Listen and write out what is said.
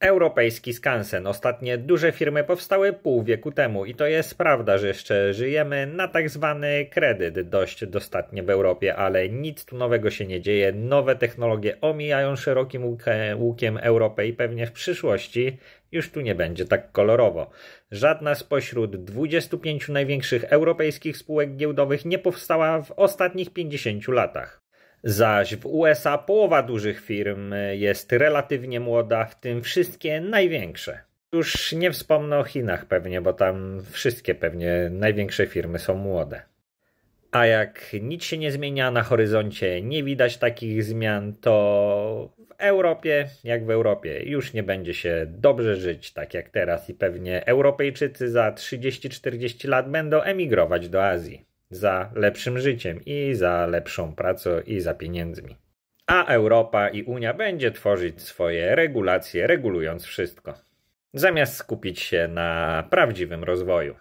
Europejski skansen. Ostatnie duże firmy powstały pół wieku temu i to jest prawda, że jeszcze żyjemy na tak zwany kredyt dość dostatnie w Europie, ale nic tu nowego się nie dzieje. Nowe technologie omijają szerokim łukiem Europę i pewnie w przyszłości już tu nie będzie tak kolorowo. Żadna spośród 25 największych europejskich spółek giełdowych nie powstała w ostatnich 50 latach. Zaś w USA połowa dużych firm jest relatywnie młoda, w tym wszystkie największe. Już nie wspomnę o Chinach pewnie, bo tam wszystkie pewnie największe firmy są młode. A jak nic się nie zmienia na horyzoncie, nie widać takich zmian, to w Europie, jak w Europie, już nie będzie się dobrze żyć tak jak teraz i pewnie Europejczycy za 30-40 lat będą emigrować do Azji za lepszym życiem i za lepszą pracą i za pieniędzmi. A Europa i Unia będzie tworzyć swoje regulacje, regulując wszystko, zamiast skupić się na prawdziwym rozwoju.